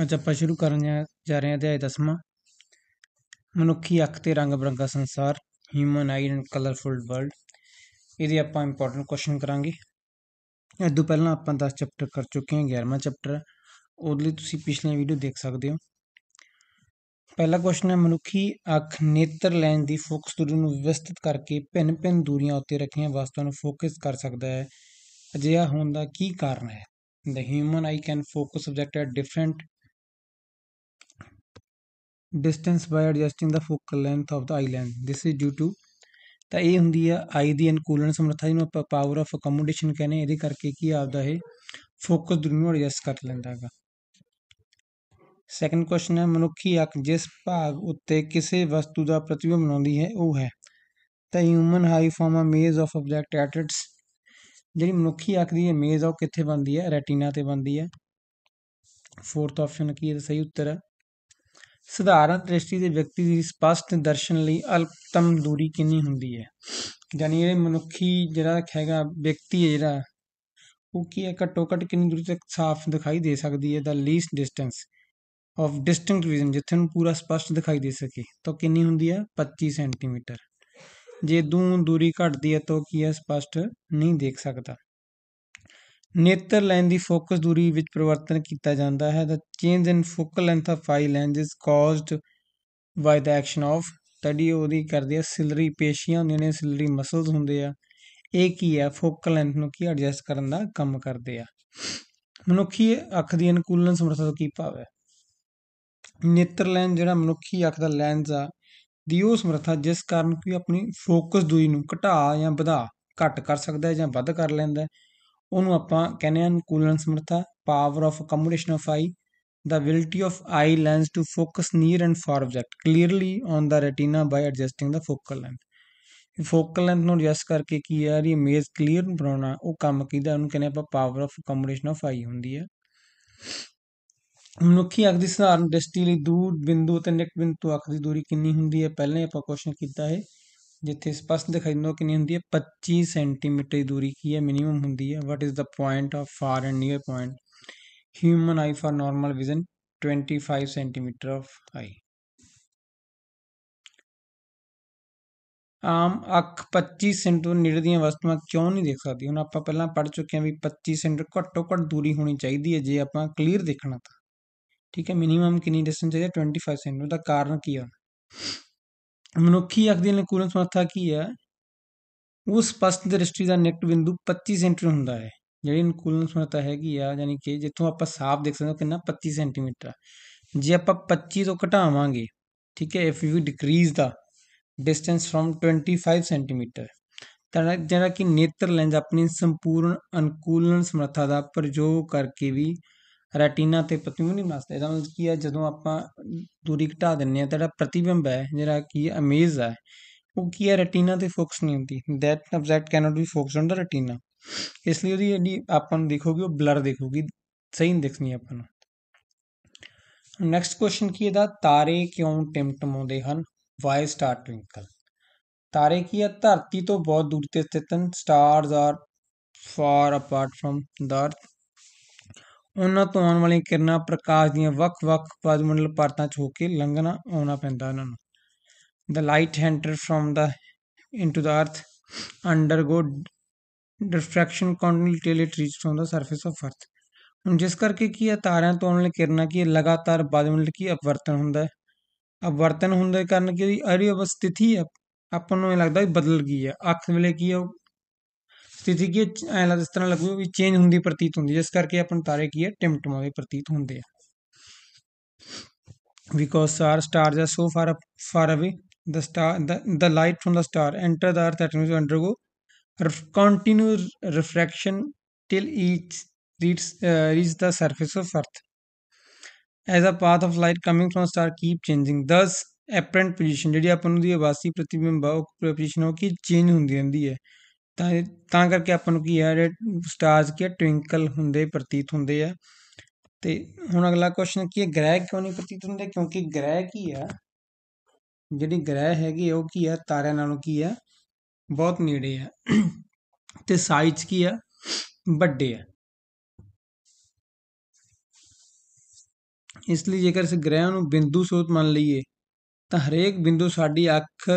ਅੱਜ ਆਪਾਂ ਸ਼ੁਰੂ ਕਰਨ ਜਾ ਰਹੇ ਹਾਂ ਅਧਿਆਇ 10ਵਾਂ ਮਨੁੱਖੀ ਅੱਖ ਤੇ ਰੰਗ ਬਰੰਗਾ ਸੰਸਾਰ human eye and colourful world ਇਹਦੇ ਆਪਾਂ ਇੰਪੋਰਟੈਂਟ ਕੁਐਸਚਨ ਕਰਾਂਗੇ ਇਸ ਤੋਂ ਪਹਿਲਾਂ ਆਪਾਂ 10 ਚੈਪਟਰ ਕਰ ਚੁੱਕੇ ਹਾਂ 11ਵਾਂ ਚੈਪਟਰ ਉਹਦੇ ਲਈ ਤੁਸੀਂ ਪਿਛਲੇ ਵੀਡੀਓ ਦੇਖ ਸਕਦੇ ਹੋ ਪਹਿਲਾ ਕੁਐਸਚਨ ਹੈ ਮਨੁੱਖੀ ਅੱਖ ਨੇਤਰ ਲੈਣ ਦੀ ਫੋਕਸ ਦੂਰੀ ਨੂੰ ਵਿਵਸਥਿਤ ਕਰਕੇ ਭਿੰਨ-ਭਿੰਨ ਦੂਰੀਆਂ ਉੱਤੇ ਰੱਖੀਆਂ ਵਸਤਾਂ ਨੂੰ ਫੋਕਸ ਕਰ ਸਕਦਾ ਹੈ ਅਜਿਹਾ ਹੋਣ ਦਾ ਕੀ ਕਾਰਨ ਹੈ the human eye can focus subject at different distance by adjusting the focal length of the eye length this is due to ਤਾਂ ਇਹ ਹੁੰਦੀ ਆ ਆਈ ਦੀ ਅਨੁਕੂਲਨ ਸਮਰੱਥਾ ਜਿਹਨੂੰ ਆਪਾਂ ਪਾਵਰ ਆਫ ਅਕਮੋਡੇਸ਼ਨ ਕਹਿੰਦੇ ਇਹਦੇ ਕਰਕੇ ਕੀ ਆਪਦਾ ਇਹ ਫੋਕਸ ਦੂਰੀ ਨੂੰ ਐਡਜਸਟ ਕਰ ਲੈਂਦਾ ਹੈਗਾ ਸੈਕੰਡ ਕੁਐਸਚਨ ਹੈ ਮਨੁੱਖੀ ਅੱਖ ਜਿਸ ਭਾਗ ਉੱਤੇ ਕਿਸੇ ਵਸਤੂ ਦਾ ਪ੍ਰਤੀਬਿੰਬ ਬਣਾਉਂਦੀ ਹੈ ਉਹ ਹੈ ਤਾਂ ਹਿਊਮਨ ਹਾਈ ਫਾਰਮ ਅ ਮੇਜ਼ ਆਫ ਆਬਜੈਕਟ ਐਟ ਇਟਸ ਜਿਹੜੀ ਮਨੁੱਖੀ ਅੱਖ ਦੀ ਮੇਜ਼ ਆ ਉਹ ਕਿੱਥੇ ਬਣਦੀ ਹੈ ਰੈਟੀਨਾ ਤੇ ਬਣਦੀ ਹੈ ਫੋਰਥ ਆਪਸ਼ਨ ਕੀ ਹੈ ਸਹੀ ਉੱਤਰ ਹੈ ਸਧਾਰਨ ਦ੍ਰਿਸ਼ਟੀ ਦੇ ਵਿਅਕਤੀ ਦੀ ਸਪਸ਼ਟ ਦਰਸ਼ਨ ਲਈ ਅਲਪਤਮ ਦੂਰੀ ਕਿੰਨੀ ਹੁੰਦੀ ਹੈ ਯਾਨੀ ਇਹ ਮਨੁੱਖੀ ਜਿਹੜਾ ਹੈਗਾ ਵਿਅਕਤੀ ਹੈ ਜਿਹੜਾ ਉਹ ਕੀ ਹੈ ਘੱਟੋ ਘੱਟ ਕਿੰਨੀ ਦੂਰੀ ਤੱਕ ਸਾਫ਼ ਦਿਖਾਈ ਦੇ ਸਕਦੀ ਹੈ the least distance of distinct vision ਜਿੱਥੇ ਨੂੰ ਪੂਰਾ ਸਪਸ਼ਟ ਦਿਖਾਈ ਦੇ ਸਕੇ ਤਾਂ ਕਿੰਨੀ ਹੁੰਦੀ ਹੈ 25 ਸੈਂਟੀਮੀਟਰ ਜੇ ਦੂਰੀ ਘਟਦੀ ਹੈ ਤਾਂ ਕੀ ਹੈ ਸਪਸ਼ਟ ਨਹੀਂ ਦੇਖ ਸਕਦਾ ਨੇਤਰ ਲੈਂਸ ਦੀ ਫੋਕਸ ਦੂਰੀ ਵਿੱਚ ਪਰਿਵਰਤਨ ਕੀਤਾ ਜਾਂਦਾ ਹੈ the change in focal length of eye lenses caused by the action of ਤੜੀ ਉਹਦੀ ਕਰਦੀ ਹੈ ਸਿਲਰੀ ਪੇਸ਼ੀਆਂ ਹੁੰਦੀਆਂ ਨੇ ਸਿਲਰੀ ਮਸਲਸ ਹੁੰਦੇ ਆ ਇਹ ਕੀ ਹੈ ਫੋਕਲ ਲੈਂਥ ਨੂੰ ਕੀ ਐਡਜਸਟ ਕਰਨ ਦਾ ਕੰਮ ਕਰਦੇ ਆ ਮਨੁੱਖੀ ਅੱਖ ਦੀ ਅਨੁਕੂਲਨ ਸਮਰੱਥਾ ਤੋਂ ਕੀ ਭਾਵ ਹੈ ਨੇਤਰ ਲੈਂਸ ਜਿਹੜਾ ਮਨੁੱਖੀ ਅੱਖ ਦਾ ਲੈਂਸ ਆ ਦੀ ਉਹ ਸਮਰੱਥਾ ਜਿਸ ਕਾਰਨ ਕਿ ਆਪਣੀ ਫੋਕਸ ਦੂਰੀ ਨੂੰ ਘਟਾ ਜਾਂ ਵਧਾ ਘਟ ਕਰ ਸਕਦਾ ਹੈ ਜਾਂ ਵੱਧ ਕਰ ਲੈਂਦਾ ਹੈ ਉਹਨੂੰ ਆਪਾਂ ਕਹਿੰਦੇ ਹਨ ਕੂਲਨ ਸਮਰੱਥਾ power of accommodation of eye the ability of eye lens to focus near and far object clearly on the retina by adjusting the focal length focal length ਨੂੰ ਐਡਜਸਟ ਕਰਕੇ ਕੀ ਆ ਰਹੀ ਇਮੇਜ ਕਲੀਅਰ ਬਣਾਉਣਾ ਉਹ ਕੰਮ ਕੀਦਾ ਉਹਨੂੰ ਕਹਿੰਦੇ ਆਪਾਂ power of accommodation of eye ਹੁੰਦੀ ਹੈ ਮਨੁੱਖੀ ਅੱਖ ਦੀ ਸਧਾਰਨ ਦ੍ਰਿਸ਼ਟੀ ਲਈ ਦੂਰ ਬਿੰਦੂ ਤੇ ਨਿਕਟ ਬਿੰਦੂ ਅੱਖ ਦੀ ਦੂਰੀ ਕਿੰਨੀ ਹੁੰਦੀ ਹੈ ਪਹਿਲਾਂ ਹੀ ਆਪਾਂ ਕੁਐਸਚਨ ਕੀਤਾ ਹੈ ਜਿੱਥੇ ਸਪਸ਼ਟ ਦਿਖਾਈ ਦਿੰਦਾ ਕਿੰਨੀ ਹੁੰਦੀ ਹੈ 25 ਸੈਂਟੀਮੀਟਰ ਦੀ ਦੂਰੀ ਕੀ ਹੈ ਮਿਨੀਮਮ ਹੁੰਦੀ ਹੈ what is the point of far and near point human eye for normal vision 25 centimetre of eye ਆਮ ਅੱਖ 25 ਸੈਂਟ ਤੋਂ ਨੇੜੇ ਦੀਆਂ ਵਸਤੂਆਂ ਕਿਉਂ ਨਹੀਂ ਦੇਖ ਸਕਦੀ ਹੁਣ ਆਪਾਂ ਪਹਿਲਾਂ ਪੜ ਚੁੱਕੇ ਹਾਂ ਵੀ 25 ਸੈਂਟ ਘੱਟੋ ਘੱਟ ਦੂਰੀ ਹੋਣੀ ਚਾਹੀਦੀ ਹੈ ਜੇ ਆਪਾਂ ਕਲੀਅਰ ਦੇਖਣਾ ਤਾਂ ਠੀਕ ਹੈ ਮਿਨੀਮਮ ਕਿੰਨੀ ਡਿਸਟੈਂਸ ਹੈ 25 ਸੈਂਟ ਦਾ ਕਾਰਨ ਕੀ ਹੈ ਮਨੁੱਖੀ ਅੱਖ ਦੀ ਅਨੁਕੂਲਨ ਸਮਰੱਥਾ ਕੀ ਹੈ ਉਸ ਸਪਸ਼ਟ ਦ੍ਰਿਸ਼ਟੀ ਦਾ ਨਿਕਟ ਬਿੰਦੂ 25 ਸੈਂਟੀਮੀਟਰ ਹੁੰਦਾ ਹੈ ਜਿਹੜੀ ਅਨੁਕੂਲਨ ਸਮਰੱਥਾ ਹੈਗੀ ਆ ਯਾਨੀ ਕਿ ਜਿੱਥੋਂ ਆਪਾਂ ਸਾਫ਼ ਦੇਖ ਸਕਦੇ ਹਾਂ ਕਿੰਨਾ 25 ਸੈਂਟੀਮੀਟਰ ਜੇ ਆਪਾਂ 25 ਤੋਂ ਘਟਾਵਾਂਗੇ ਠੀਕ ਹੈ if you decrease the distance from 25 centimetre ਤਾਂ ਜਿਹੜਾ ਕਿ ਨੇਤਰ ਲੈਂਜ ਆਪਣੀ ਸੰਪੂਰਨ ਅਨੁਕੂਲਨ ਸਮਰੱਥਾ ਦਾ ਪ੍ਰਯੋਗ ਕਰਕੇ ਵੀ ਰੈਟੀਨਾ ਤੇ ਪ੍ਰਤੀਬਿੰਬ ਬਣਦਾ ਇਹਦਾ ਮਤਲਬ ਕੀ ਹੈ ਜਦੋਂ ਆਪਾਂ ਦੂਰੀ ਘਟਾ ਦਿੰਨੇ ਆ ਤਾਂ ਜਿਹੜਾ ਪ੍ਰਤੀਬਿੰਬ ਹੈ ਜਿਹੜਾ ਕੀ ਅਮੇਜ਼ ਹੈ ਉਹ ਕੀ ਹੈ ਰੈਟੀਨਾ ਤੇ ਫੋਕਸ ਨਹੀਂ ਹੁੰਦੀ that object can't be focused on the retina ਇਸ ਲਈ ਉਹਦੀ ਜਿਹੜੀ ਆਪਾਂ ਨੂੰ ਦੇਖੋਗੇ ਉਹ ਬਲਰ ਦੇਖੋਗੇ ਸਹੀ ਨਹੀਂ ਦਿਖਣੀ ਆਪਾਂ ਨੂੰ ਨੈਕਸਟ ਕੁਐਸਚਨ ਕੀ ਇਹਦਾ ਤਾਰੇ ਕਿਉਂ ਟਿਮਟਮਾਉਂਦੇ ਹਨ ਵਾਈ ਸਟਾਰ ਟਵਿੰਕਲ ਤਾਰੇ ਕੀ ਹੈ ਧਰਤੀ ਤੋਂ ਬਹੁਤ ਦੂਰ ਤੇ ਸਥਿਤ ਹਨ stars are far apart from the earth ਉਹਨਾਂ ਤੋਂ ਆਉਣ ਵਾਲੀਆਂ ਕਿਰਨਾਂ ਪ੍ਰਕਾਸ਼ ਦੀਆਂ ਵੱਖ-ਵੱਖ ਪਰਮੰਡਲ ਪਰਤਾਂ 'ਚ ਹੋ ਕੇ ਲੰਘਣਾ ਆਉਣਾ ਪੈਂਦਾ ਉਹਨਾਂ ਨੂੰ the light enter from the into the earth undergo ਡਿਫਰੈਕਸ਼ਨ continually till it reached from the surface of ਹੁਣ ਜਿਸ ਕਰਕੇ ਕੀ ਹੈ ਤਾਰਿਆਂ ਤੋਂ ਆਉਣ ਵਾਲੀਆਂ ਕਿਰਨਾਂ ਕੀ ਲਗਾਤਾਰ ਵਾਯੂਮੰਡਲ ਕੀ ਅਪਵਰਤਨ ਹੁੰਦਾ ਹੈ ਅਪਵਰਤਨ ਹੁੰਦੇ ਕਾਰਨ ਕਿ ਉਹਦੀ ਅਰੀ ਅਵਸਥਿਤੀ ਆਪਾਂ ਨੂੰ ਇਹ ਲੱਗਦਾ ਵੀ ਬਦਲ ਗਈ ਹੈ ਅੱਖ ਵੇਲੇ ਕੀ ਹੈ ਸਥਿਤੀ ਕੀ ਐ ਲੱਗ ਇਸ ਤਰ੍ਹਾਂ ਲੱਗੂ ਵੀ ਚੇਂਜ ਹੁੰਦੀ ਪ੍ਰਤੀਤ ਹੁੰਦੀ ਜਿਸ ਕਰਕੇ ਆਪਾਂ ਤਾਰੇ ਕੀ ਹੈ ਟਿਮਟਮਾਵੇ ਪ੍ਰਤੀਤ ਹੁੰਦੇ ਆ ਬਿਕੋਜ਼ ਆਰ ਸਟਾਰਸ ਆ ਸੋ far far away the star the light from the star enter the earth atmosphere undergo continue refraction till each reaches reach the surface of earth as a path of light coming from star keep changing this apparent position ਜਿਹੜੀ ਆਪਾਂ ਨੂੰ ਦੀ ਆਵਾਸੀ ਪ੍ਰਤੀਬਿੰਬ ਆ ਉਹ position ਹੋ ਕੀ change ਹੁੰਦੀ ਰਹਿੰਦੀ ਹੈ ਤਾਂ ਤਾਂ ਕਰਕੇ ਆਪਾਂ ਨੂੰ ਕੀ ਆ ਜਿਹੜੇ ਸਟਾਰਸ ਕੀ ਟਵਿੰਕਲ ਹੁੰਦੇ ਪ੍ਰਤੀਤ ਹੁੰਦੇ ਆ ਤੇ ਹੁਣ ਅਗਲਾ ਕੁਐਸਚਨ ਕੀ ਹੈ ਗ੍ਰਹਿ ਕਿਉਂ ਨਹੀਂ ਪ੍ਰਤੀਤ ਹੁੰਦੇ ਕਿਉਂਕਿ ਗ੍ਰਹਿ ਕੀ ਆ ਜਿਹੜੀ ਗ੍ਰਹਿ ਹੈਗੀ ਉਹ ਕੀ ਆ ਤਾਰਿਆਂ ਨਾਲੋਂ ਕੀ ਆ ਬਹੁਤ ਨੇੜੇ ਆ ਤੇ ਸਾਈਜ਼ ਕੀ ਆ ਵੱਡੇ ਆ ਇਸ ਲਈ ਜੇਕਰ ਇਸ ਗ੍ਰਹਿ ਨੂੰ ਬਿੰਦੂ ਸੋਤ ਮੰਨ ਲਈਏ ਤਾਂ ਹਰੇਕ ਬਿੰਦੂ ਸਾਡੀ ਅੱਖ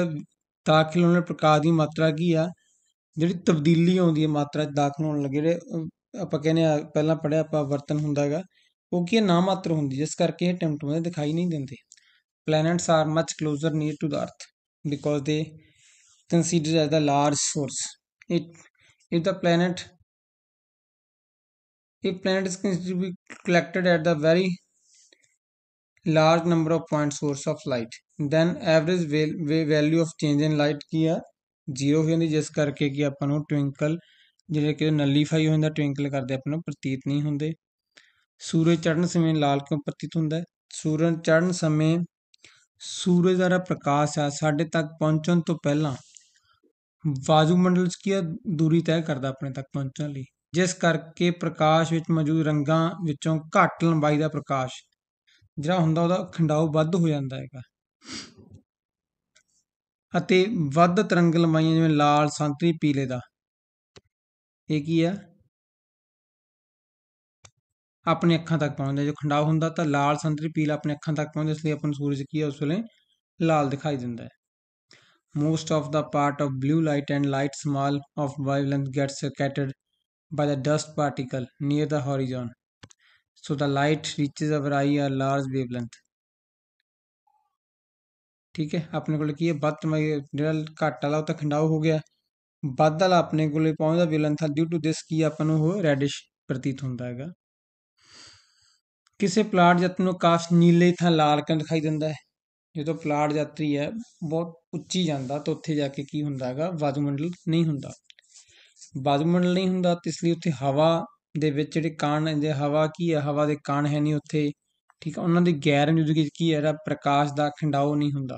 ਦਾਖਲ ਹੋਣ ਪ੍ਰਕਾਸ਼ ਦੀ ਮਾਤਰਾ ਕੀ ਆ ਜਿਹੜੀ ਤਬਦੀਲੀ ਆਉਂਦੀ ਹੈ ਮਾਤਰਾ 'ਚ ਦਾਖਲ ਹੋਣ ਲੱਗੇ ਜਿਹੜੇ ਆਪਾਂ ਕਹਿੰਦੇ ਆ ਪਹਿਲਾਂ ਪੜਿਆ ਆਪਾਂ ਵਰਤਨ ਹੁੰਦਾ ਹੈਗਾ ਉਹ ਕੀ ਨਾ ਮਾਤਰ ਹੁੰਦੀ ਜਿਸ ਕਰਕੇ ਇਹ ਟਿਮਟਮਾਂ ਦਿਖਾਈ ਨਹੀਂ ਦਿੰਦੇ planets are much closer near to the earth because they considered as the large source it if the planet if planet is considered to be collected at the very large number of point source of light then average value of change in light ਕੀ ਹੈ zero ਹੋ ਜਾਂਦੀ ਜਿਸ ਕਰਕੇ ਕਿ ਆਪਾਂ ਨੂੰ ਟਵਿੰਕਲ ਜਿਹੜੇ ਕਿ ਨਲੀਫਾਈ ਹੋ ਜਾਂਦਾ ਟਵਿੰਕਲ ਕਰਦੇ ਆਪਾਂ ਨੂੰ ਪ੍ਰਤੀਤ ਨਹੀਂ ਹੁੰਦੇ ਸੂਰਜ ਚੜ੍ਹਨ ਸਮੇਂ ਲਾਲ ਕਿਉਂ ਪ੍ਰਤੀਤ ਹੁੰਦਾ ਸੂਰਜ ਚੜ੍ਹਨ ਸਮੇਂ ਸੂਰਜ ਦਾ ਪ੍ਰਕਾਸ਼ ਆ ਸਾਡੇ ਤੱਕ ਪਹੁੰਚਣ ਤੋਂ ਪਹਿਲਾਂ ਵਾਯੂ ਮੰਡਲ 'ਚ ਕੀ ਦੂਰੀ ਤੈਅ ਕਰਦਾ ਆਪਣੇ ਤੱਕ ਪਹੁੰਚਣ ਲਈ ਜਿਸ ਕਰਕੇ ਪ੍ਰਕਾਸ਼ ਵਿੱਚ ਮੌਜੂਦ ਰੰਗਾਂ ਵਿੱਚੋਂ ਘੱਟ ਲੰਬਾਈ ਦਾ ਪ੍ਰਕਾਸ਼ ਜਿਹੜਾ ਹੁੰਦਾ ਉਹਦਾ ਖੰਡਾਓ ਵੱਧ ਹੋ ਜਾਂਦਾ ਹੈਗਾ ਅਤੇ ਵੱਧ ਤਰੰਗ ਲਮਾਈਆਂ ਜਿਵੇਂ ਲਾਲ ਸੰਤਰੀ ਪੀਲੇ ਦਾ ਇਹ ਕੀ ਆ ਆਪਣੇ ਅੱਖਾਂ ਤੱਕ ਪਹੁੰਚਦਾ ਜੇ ਖੰਡਾ ਹੁੰਦਾ ਤਾਂ ਲਾਲ ਸੰਤਰੀ ਪੀਲਾ ਆਪਣੇ ਅੱਖਾਂ ਤੱਕ ਪਹੁੰਚਦਾ ਇਸ ਲਈ ਆਪਾਂ ਨੂੰ ਸੂਰਜ ਕੀ ਆ ਉਸ ਵੇਲੇ ਲਾਲ ਦਿਖਾਈ ਦਿੰਦਾ ਹੈ most of the part of blue light and light small of wavelength gets scattered by the dust particle near the horizon so the light reaches our eye a large wavelength ਠੀਕ ਹੈ ਆਪਣੇ ਕੋਲ ਕੀ ਹੈ ਵੱਧ ਜਿਹੜਾ ਘੱਟ ਵਾਲਾ ਉਹ ਤਾਂ ਖੰਡਾਓ ਹੋ ਗਿਆ ਵੱਧ ਵਾਲਾ ਆਪਣੇ ਕੋਲੇ ਪਹੁੰਚਦਾ ਵਿਲਨਥਾ ਡਿਊ ਟੂ ਦਿਸ ਕੀ ਆਪਾਂ ਨੂੰ ਉਹ ਰੈਡਿਸ਼ ਪ੍ਰਤੀਤ ਹੁੰਦਾ ਹੈਗਾ ਕਿਸੇ ਪਲਾਟ ਜਤ ਨੂੰ ਕਾਫ ਨੀਲੇ ਥਾਂ ਲਾਲ ਰੰਗ ਦਿਖਾਈ ਦਿੰਦਾ ਹੈ ਜਦੋਂ ਪਲਾਟ ਯਾਤਰੀ ਹੈ ਬਹੁਤ ਉੱਚੀ ਜਾਂਦਾ ਤਾਂ ਉੱਥੇ ਜਾ ਕੇ ਕੀ ਹੁੰਦਾ ਹੈਗਾ ਵਾਯੂਮੰਡਲ ਨਹੀਂ ਹੁੰਦਾ ਵਾਯੂਮੰਡਲ ਨਹੀਂ ਹੁੰਦਾ ਤੇ ਇਸ ਲਈ ਉੱਥੇ ਹਵਾ ਦੇ ਵਿੱਚ ਜਿਹੜੇ ਕਣ ਦੇ ਹਵਾ ਕੀ ਹੈ ਹਵਾ ਦੇ ਕਣ ਹੈ ਨਹੀਂ ਉੱਥੇ ਠੀਕ ਹੈ ਉਹਨਾਂ ਦੀ ਗੈਰ ਮੌਜੂਦਗੀ ਕੀ ਹੈ ਦਾ ਪ੍ਰਕਾਸ਼ ਦਾ ਖੰਡਾਓ ਨਹੀਂ ਹੁੰਦਾ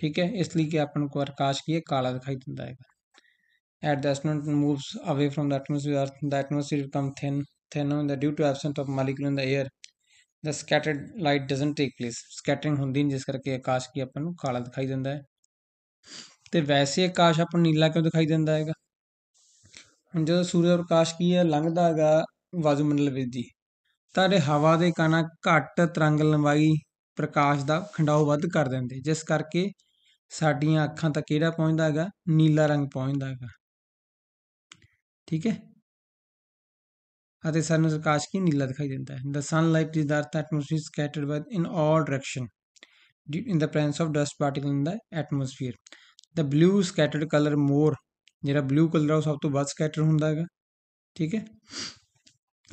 ਠੀਕ ਹੈ ਇਸ ਲਈ ਕਿ ਆਪਾਂ ਨੂੰ ਪ੍ਰਕਾਸ਼ ਕੀ ਹੈ ਕਾਲਾ ਦਿਖਾਈ ਦਿੰਦਾ ਹੈਗਾ at this point moves away from the atmosphere the atmosphere become thin thin on the due to absence of molecule in the air the scattered light doesn't take place scattering ਹੁੰਦੀ ਨਹੀਂ ਜਿਸ ਕਰਕੇ ਆਕਾਸ਼ ਕੀ ਆਪਾਂ ਨੂੰ ਕਾਲਾ ਦਿਖਾਈ ਦਿੰਦਾ ਹੈ ਤੇ ਵੈਸੇ ਆਕਾਸ਼ ਆਪਾਂ ਨੂੰ ਨੀਲਾ ਕਿਉਂ ਦਿਖਾਈ ਦਿੰਦਾ ਹੈਗਾ ਹੁਣ ਜਦੋਂ ਸੂਰਜ ਦਾ ਪ੍ਰਕਾਸ਼ ਕੀ ਹੈ ਲੰਘਦਾ ਹੈਗਾ ਵਾਯੂਮੰਡਲ ਵਿੱਚ ਦੀ ਤਾਰੇ ਹਵਾ ਦੇ ਕਣਾਂ ਘੱਟ ਤਰੰਗ ਲੰਬਾਈ ਪ੍ਰਕਾਸ਼ ਦਾ ਖੰਡਾਉ ਵੱਧ ਕਰ ਦਿੰਦੇ ਜਿਸ ਕਰਕੇ ਸਾਡੀਆਂ ਅੱਖਾਂ ਤੱਕ ਕਿਹੜਾ ਪਹੁੰਚਦਾ ਹੈਗਾ ਨੀਲਾ ਰੰਗ ਪਹੁੰਚਦਾ ਹੈਗਾ ਠੀਕ ਹੈ ਅਤੇ ਸਾਨੂੰ ਪ੍ਰਕਾਸ਼ ਕੀ ਨੀਲਾ ਦਿਖਾਈ ਦਿੰਦਾ ਹੈ the sunlight is the earth atmosphere scattered by in all direction in the presence of dust particle in the atmosphere the blue scattered colour more ਜਿਹੜਾ ਬਲੂ ਕਲਰ ਉਹ ਸਭ ਤੋਂ ਵੱਧ ਸਕੈਟਰ ਹੁੰਦਾ ਹੈਗਾ ਠੀਕ ਹੈ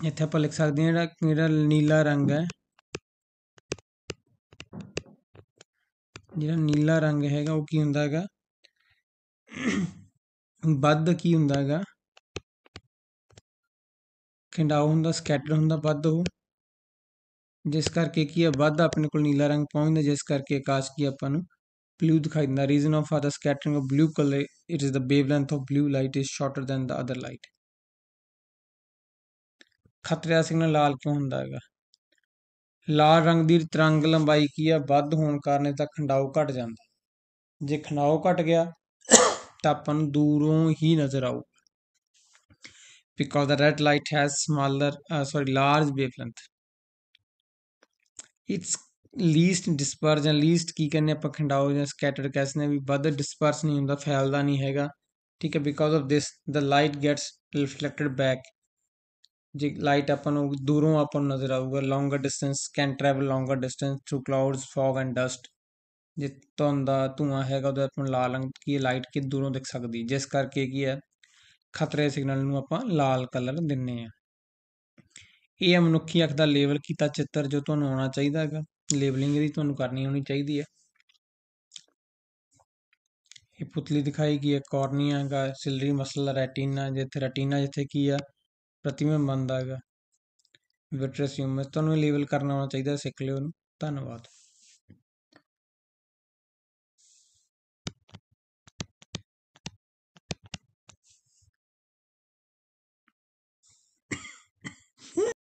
ਇੱਥੇ ਆਪਾਂ ਲਿਖ ਸਕਦੇ ਹਾਂ ਜਿਹੜਾ ਜਿਹੜਾ ਨੀਲਾ ਰੰਗ ਹੈ ਜਿਹੜਾ ਨੀਲਾ ਰੰਗ ਹੈਗਾ ਉਹ ਕੀ ਹੁੰਦਾ ਹੈਗਾ ਵੱਧ ਕੀ ਹੁੰਦਾ ਹੈਗਾ ਖਿੰਡਾਓ ਹੁੰਦਾ ਸਕੈਟਰ ਹੁੰਦਾ ਵੱਧ ਉਹ ਜਿਸ ਕਰਕੇ ਕੀ ਹੈ ਵੱਧ ਆਪਣੇ ਕੋਲ ਨੀਲਾ ਰੰਗ ਪਹੁੰਚਦਾ ਜਿਸ ਕਰਕੇ ਆਕਾਸ਼ ਕੀ ਆਪਾਂ ਨੂੰ ਬਲੂ ਦਿਖਾਈ ਦਿੰਦਾ reason of are scattering of blue colour it is the wavelength of blue light is shorter than the other light ਖਤਰੇ ਦਾ ਸਿਗਨਲ ਲਾਲ ਕਿਉਂ ਹੁੰਦਾ ਹੈਗਾ ਲਾਲ ਰੰਗ ਦੀ ਤਰੰਗ ਲੰਬਾਈ ਕੀ ਆ ਵੱਧ ਹੋਣ ਕਾਰਨ ਇਹਦਾ ਖੰਡਾਓ ਘਟ ਜਾਂਦਾ ਜੇ ਖੰਡਾਓ ਘਟ ਗਿਆ ਤਾਂ ਆਪਾਂ ਨੂੰ ਦੂਰੋਂ ਹੀ ਨਜ਼ਰ ਆਉ because the red light has smaller sorry large wavelength it's least dispersion least ਕੀ ਕਹਿੰਦੇ ਆਪਾਂ ਖੰਡਾਓ ਜਾਂ ਸਕੈਟਰ ਕਹਿੰਦੇ ਵੀ ਵੱਧ ਡਿਸਪਰਸ ਨਹੀਂ ਹੁੰਦਾ ਫੈਲਦਾ ਨਹੀਂ ਹੈਗਾ ਠੀਕ ਹੈ because of this the light gets reflected back ਜੇ ਲਾਈਟ ਆਪਾਂ ਨੂੰ ਦੂਰੋਂ ਆਪਾਂ ਨੂੰ ਨਜ਼ਰ ਆਊਗਾ longer distance can travel longer distance through clouds fog and dust ਜੇ ਧੁੰਦ ਦਾ ਧੂਆਂ ਹੈਗਾ ਉਹਦਾ ਆਪਾਂ ਲਾਲ ਰੰਗ ਕੀ ਲਾਈਟ ਕਿ ਦੂਰੋਂ ਦਿਖ ਸਕਦੀ ਜਿਸ ਕਰਕੇ ਕੀ ਹੈ ਖਤਰੇ ਸਿਗਨਲ ਨੂੰ ਆਪਾਂ ਲਾਲ ਕਲਰ ਦਿੰਨੇ ਆ ਇਹ ਮਨੁੱਖੀ ਅੱਖ ਦਾ ਲੇਵਲ ਕੀਤਾ ਚਿੱਤਰ ਜੋ ਤੁਹਾਨੂੰ ਆਉਣਾ ਚਾਹੀਦਾ ਹੈਗਾ ਲੇਬਲਿੰਗ ਇਹਦੀ ਤੁਹਾਨੂੰ ਕਰਨੀ ਹੋਣੀ ਚਾਹੀਦੀ ਹੈ ਇਹ ਪੁਤਲੀ ਦਿਖਾਈ ਗਈ ਹੈ ਕੋਰਨੀਆ ਦਾ ਸਿਲਰੀ ਮਸਲ ਰੈਟੀਨਾ ਜਿੱਥੇ ਰੈਟੀਨਾ ਜਿੱਥੇ ਕੀ ਆ ਪ੍ਰਤੀਮੇ ਮੰਨਦਾ ਹੈਗਾ ਵਿਟਰਸ ਹਿਊਮਸ ਤੁਹਾਨੂੰ ਇਹ ਲੇਬਲ ਕਰਨਾ ਆਉਣਾ ਚਾਹੀਦਾ ਸਿੱਖ ਲਿਓ ਇਹਨੂੰ ਧੰਨਵਾਦ